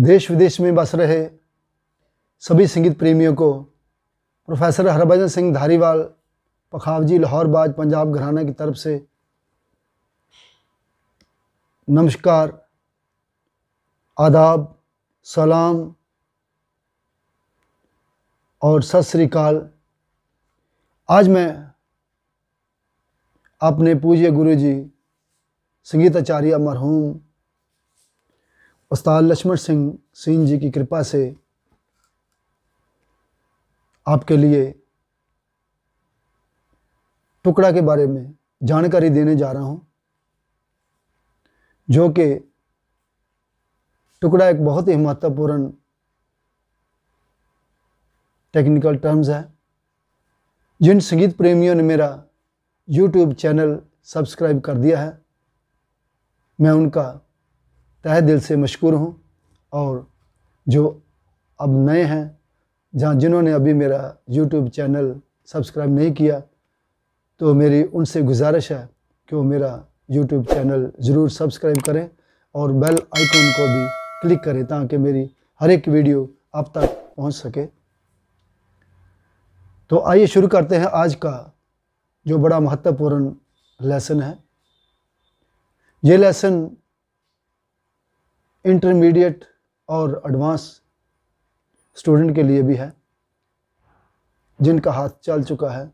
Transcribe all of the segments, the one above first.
देश विदेश में बस रहे सभी संगीत प्रेमियों को प्रोफेसर हरभजन सिंह धारीवाल पखावजी लाहौरबाज पंजाब घराना की तरफ से नमस्कार आदाब सलाम और सत श्रीकाल आज मैं अपने पूज्य गुरु जी संगीताचार्य मरहूम उस्ताद लक्ष्मण सिंह सिंह जी की कृपा से आपके लिए टुकड़ा के बारे में जानकारी देने जा रहा हूँ जो कि टुकड़ा एक बहुत ही महत्वपूर्ण टेक्निकल टर्म्स है जिन संगीत प्रेमियों ने मेरा यूट्यूब चैनल सब्सक्राइब कर दिया है मैं उनका तह दिल से मशहूर हूँ और जो अब नए हैं जहाँ जिन्होंने अभी मेरा यूट्यूब चैनल सब्सक्राइब नहीं किया तो मेरी उनसे गुजारिश है कि वो मेरा यूट्यूब चैनल ज़रूर सब्सक्राइब करें और बेल आइकन को भी क्लिक करें ताकि मेरी हर एक वीडियो आप तक पहुंच सके तो आइए शुरू करते हैं आज का जो बड़ा महत्वपूर्ण लेसन है ये लेसन इंटरमीडिएट और एडवांस स्टूडेंट के लिए भी है जिनका हाथ चल चुका है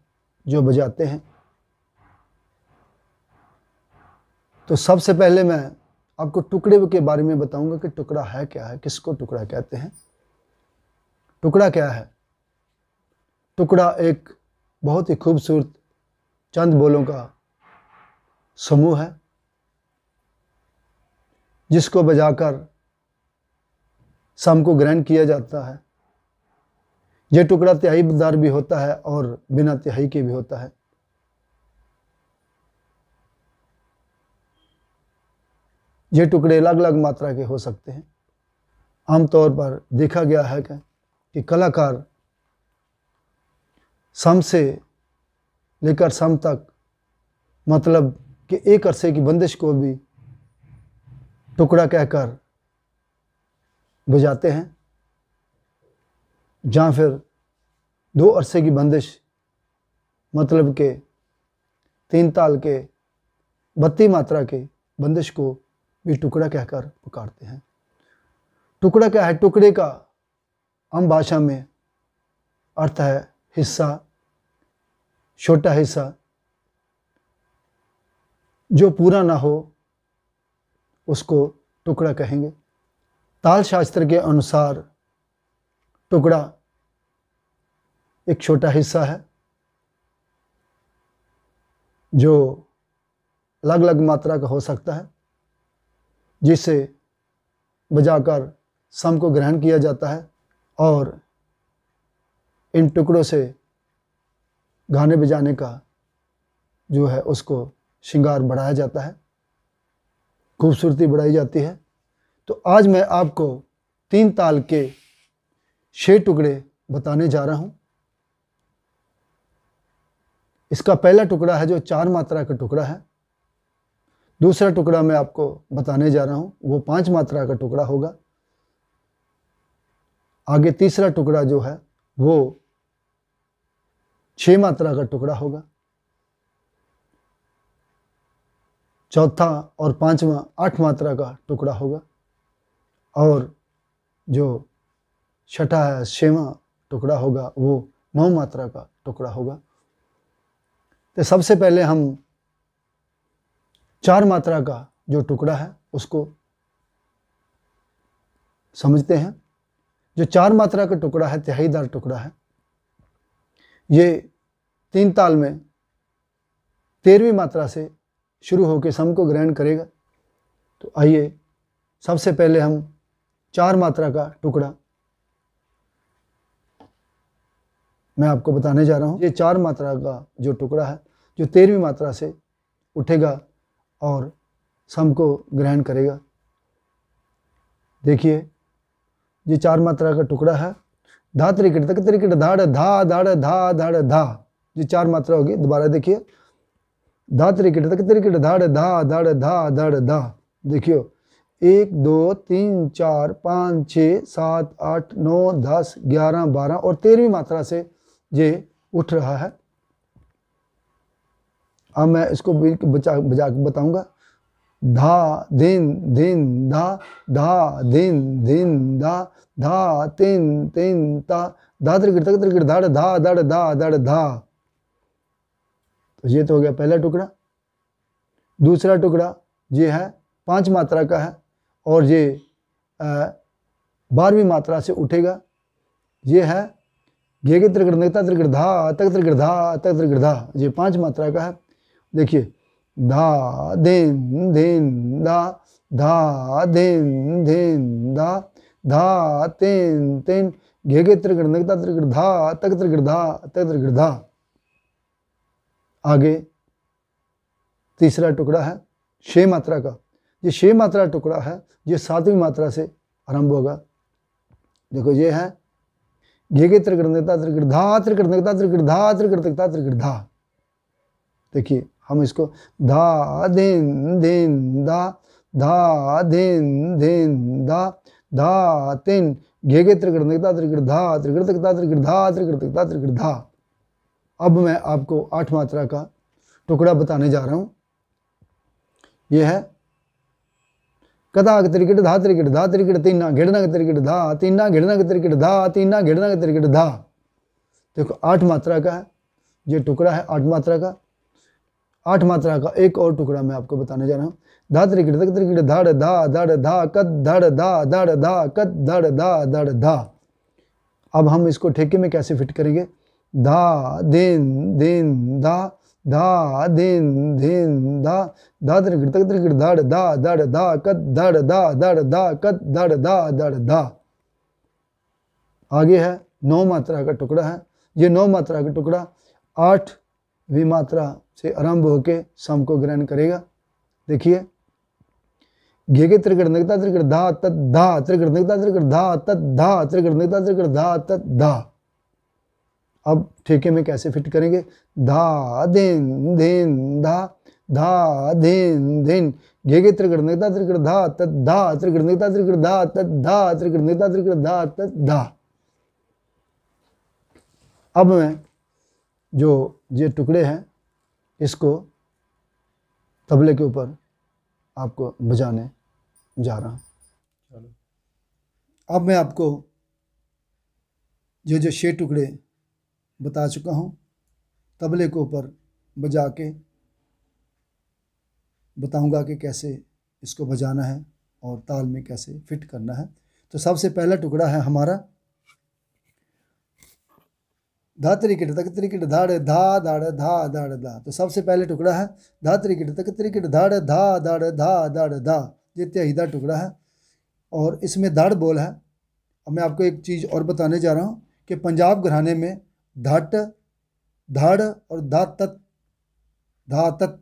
जो बजाते हैं तो सबसे पहले मैं आपको टुकड़े के बारे में बताऊंगा कि टुकड़ा है क्या है किसको टुकड़ा कहते हैं टुकड़ा क्या है टुकड़ा एक बहुत ही खूबसूरत चंद बोलों का समूह है जिसको बजाकर सम को ग्रहण किया जाता है यह टुकड़ा दार भी होता है और बिना तिहाई के भी होता है ये टुकड़े अलग अलग मात्रा के हो सकते हैं आमतौर पर देखा गया है कि, कि कलाकार सम से लेकर सम तक मतलब कि एक अरसे की बंदिश को भी टुकड़ा कहकर बुझाते हैं जहाँ फिर दो अरसे की बंदिश मतलब के तीन ताल के बत्ती मात्रा के बंदिश को भी टुकड़ा कहकर पुकारते हैं टुकड़ा क्या है टुकड़े का आम भाषा में अर्थ है हिस्सा छोटा हिस्सा जो पूरा ना हो उसको टुकड़ा कहेंगे ताल शास्त्र के अनुसार टुकड़ा एक छोटा हिस्सा है जो अलग अलग मात्रा का हो सकता है जिसे बजाकर सम को ग्रहण किया जाता है और इन टुकड़ों से गाने बजाने का जो है उसको श्रृंगार बढ़ाया जाता है खूबसूरती बढ़ाई जाती है तो आज मैं आपको तीन ताल के छः टुकड़े बताने जा रहा हूँ इसका पहला टुकड़ा है जो चार मात्रा का टुकड़ा है दूसरा टुकड़ा मैं आपको बताने जा रहा हूँ वो पांच मात्रा का टुकड़ा होगा आगे तीसरा टुकड़ा जो है वो छः मात्रा का टुकड़ा होगा चौथा और पांचवा आठ मात्रा का टुकड़ा होगा और जो छठा है छवा टुकड़ा होगा वो नौ मात्रा का टुकड़ा होगा तो सबसे पहले हम चार मात्रा का जो टुकड़ा है उसको समझते हैं जो चार मात्रा का टुकड़ा है तिहाईदार टुकड़ा है ये तीन ताल में तेरहवीं मात्रा से शुरू होकर सम को ग्रहण करेगा तो आइए सबसे पहले हम चार मात्रा का टुकड़ा मैं आपको बताने जा रहा हूँ ये चार मात्रा का जो टुकड़ा है जो तेरहवीं मात्रा से उठेगा और सम को ग्रहण करेगा देखिए ये चार मात्रा का टुकड़ा है धा त्रिकट तक त्रिकट धाड़ धा धाड़ धा धाड़ धा ये चार मात्रा होगी दोबारा देखिए धा त्रिकट त्रिकेट धाड़ धा धड़ धा धड़ धा देखियो एक दो तीन चार पाँच छ सात आठ नौ दस ग्यारह बारह और तेरहवीं मात्रा से ये उठ रहा है अब मैं इसको बचा बजा बताऊंगा धा दिन दिन धा धा दिन दिन धा धा तीन तीन ता धा त्रिकट त्रिकट धाड़ धा धड़ धा धड़ धा तो ये तो हो गया पहला टुकड़ा दूसरा टुकड़ा ये है पांच मात्रा का है और ये बारहवीं मात्रा से उठेगा ये है घेगे त्रिगृधता त्रिगृधा तक त्रिगृधा तक त्रिगृधा ये पांच मात्रा का है देखिए धा धेन धेन धा धा धेन धेन धा धा तेन तेन घेगे त्रिगृधता त्रिगृधा तक त्रिगृधा तक त्रिगृधा आगे तीसरा टुकड़ा है छः मात्रा का ये छः मात्रा टुकड़ा है ये सातवीं मात्रा से आरंभ होगा देखो ये है ये के त्रिकृतता त्रिकृधा त्रिकृतता त्रिकृधा त्रिकृतता त्रिकृधा देखिए हम इसको धा धिन धिन धा धा धिन धिन धा धा तिन घे के त्रिकृतता त्रिकृधा त्रिकृतता त्रिकृधा त्रिकृतता त्रिकृधा अब मैं आपको आठ मात्रा का टुकड़ा बताने जा रहा हूँ यह है कथाग त्रिकिट धा त्रिकिट धा त्रिकिट तीना घिड़ना त्रिकिट धा तीना घिड़ना त्रिकिट धा तीना घिड़ना त्रिकिट धा देखो आठ मात्रा का है ये टुकड़ा है आठ मात्रा का आठ मात्रा का एक और टुकड़ा मैं आपको बताने जा रहा हूँ धा त्रिकिट धक त्रिकिट धड़ धा धड़ धा कद धड़ धा धड़ धा कद धड़ धा धड़ धा अब हम इसको ठेके में कैसे फिट करेंगे धा दिन दिन धा धा दिन दिन धा धा दर तक दर धड़ धा धड़ धा कत धड़ धा धड़ धा कत धड़ धा धड़ धा आगे है नौ मात्रा का टुकड़ा है ये नौ मात्रा का टुकड़ा आठ वी मात्रा से आरंभ होके सम को ग्रहण करेगा देखिए घेगे त्रिगणता त्रिकट धा तत धा नगता त्रिगण धा तत् धा नगता त्रिकट धा तत धा अब ठेके में कैसे फिट करेंगे धा धिन धिन धा धा धिन धेन घेगे त्रिगणता त्रिकृत धा तत् धा त्रिगणता त्रिकृत धा तत् धा त्रिगणता त्रिकृत धा तत् धा अब मैं जो ये टुकड़े हैं इसको तबले के ऊपर आपको बजाने जा रहा हूँ अब मैं आपको ये जो छः टुकड़े बता चुका हूँ तबले के ऊपर बजा के बताऊँगा कि कैसे इसको बजाना है और ताल में कैसे फिट करना है तो सबसे पहला टुकड़ा है हमारा धा त्रिकेट तक त्रिकेट धाड़ धा धाड़ धा धाड़ धा तो सबसे पहले टुकड़ा है धा त्रिकेट तक त्रिकिट धाड़ धा धाड़ धा धाड़ धा ये त्याहिदा टुकड़ा है और इसमें धाड़ बोल है अब मैं आपको एक चीज़ और बताने जा रहा हूँ कि पंजाब घराने में धट धड़ और धा धातत धा तत्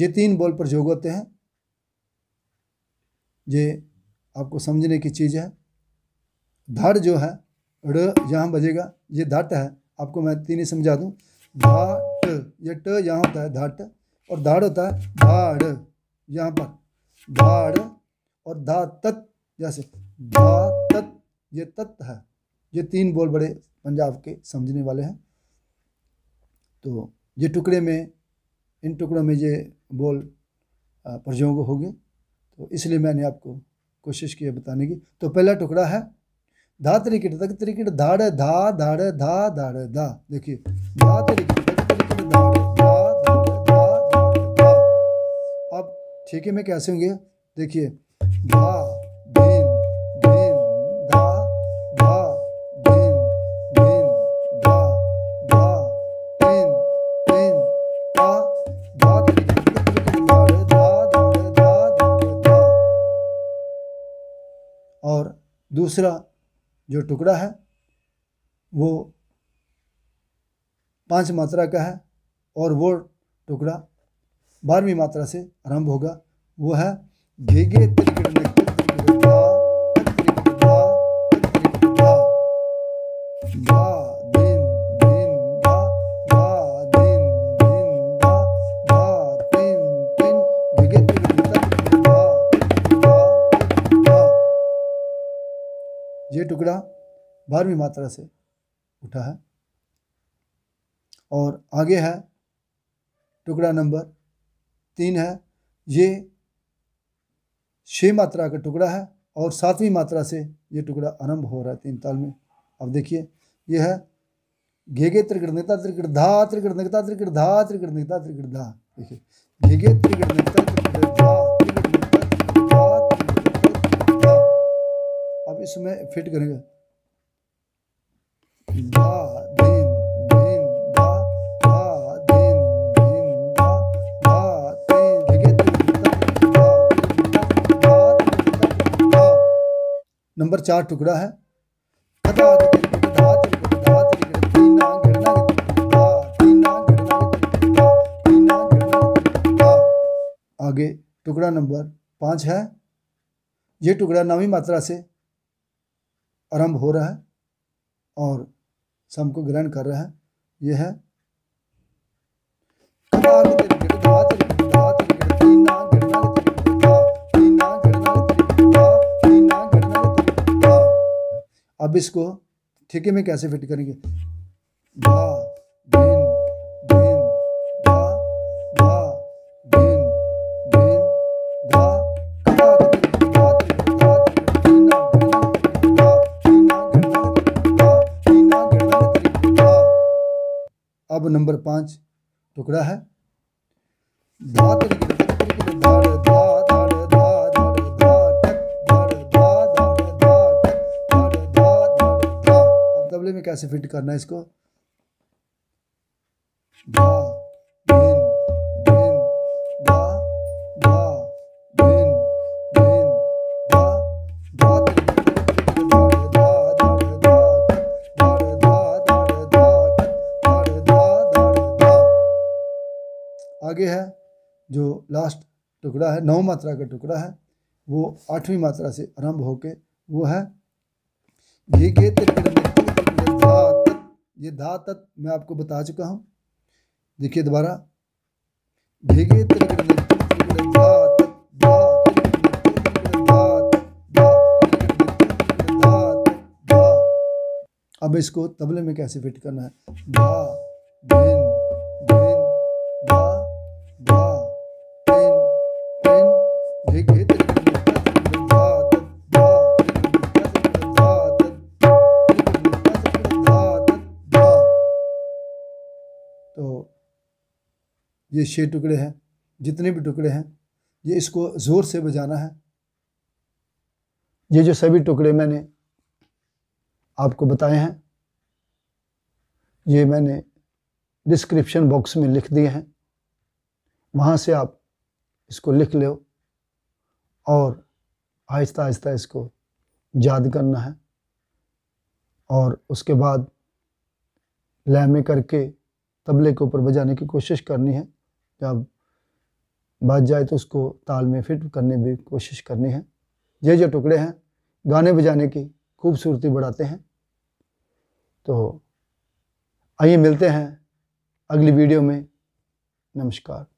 ये तीन बोल पर जोग होते हैं ये आपको समझने की चीज़ है धड़ जो है ड यहाँ बजेगा ये धट है आपको मैं तीन ही समझा दूँ धाट ये ट यहाँ होता है धट और धाड़ होता है धाड़ यहाँ पर धाड़ और धा तत् जैसे धा तत् ये तत् है ये तीन बोल बड़े पंजाब के समझने वाले हैं तो ये टुकड़े में इन टुकड़ों में ये बोल प्रयोग होगी तो इसलिए मैंने आपको कोशिश की है बताने की तो पहला टुकड़ा है धा त्रिकिट तक त्रिकिट धाड़ धा धाड़ धा धाड़ धा देखिए धा त्रिकिट तक त्रिकिट धा धा धा अब ठीक है मैं कैसे होंगे देखिए दूसरा जो टुकड़ा है वो पांच मात्रा का है और वो टुकड़ा बारहवीं मात्रा से आरंभ होगा वो है घेगे टुकड़ा बारहवीं मात्रा से उठा है और आगे है टुकड़ा नंबर तीन है ये छः मात्रा का टुकड़ा है और सातवीं मात्रा से ये टुकड़ा आरंभ हो रहा है तीन ताल में अब देखिए ये है घेगे त्रिगणता त्रिगृधा त्रिगणता त्रिगृधा त्रिगणता त्रिगृधा देखिए घेगे त्रिगणता त्रिगृधा इसमें फिट करेंगे नंबर चार टुकड़ा है आगे टुकड़ा नंबर पांच है ये टुकड़ा नवी मात्रा से आरंभ हो रहा है और सम को ग्रहण कर रहा है यह है अब इसको ठेके में कैसे फिट करेंगे धा अब नंबर पांच टुकड़ा है तबले में कैसे फिट करना है इसको धा आगे है जो लास्ट टुकड़ा है नौ मात्रा का टुकड़ा है वो आठवीं मात्रा से आरंभ होके वो है ये गे ये धा तत् मैं आपको बता चुका हूँ देखिए दोबारा भेगे अब इसको तबले में कैसे फिट करना है ये छः टुकड़े हैं जितने भी टुकड़े हैं ये इसको ज़ोर से बजाना है ये जो सभी टुकड़े मैंने आपको बताए हैं ये मैंने डिस्क्रिप्शन बॉक्स में लिख दिए हैं वहाँ से आप इसको लिख लो और आहिस्ता आहिस्ता इसको याद करना है और उसके बाद में करके तबले के ऊपर बजाने की कोशिश करनी है जब बच जाए तो उसको ताल में फिट करने भी कोशिश करनी है ये जो टुकड़े हैं गाने बजाने की खूबसूरती बढ़ाते हैं तो आइए मिलते हैं अगली वीडियो में नमस्कार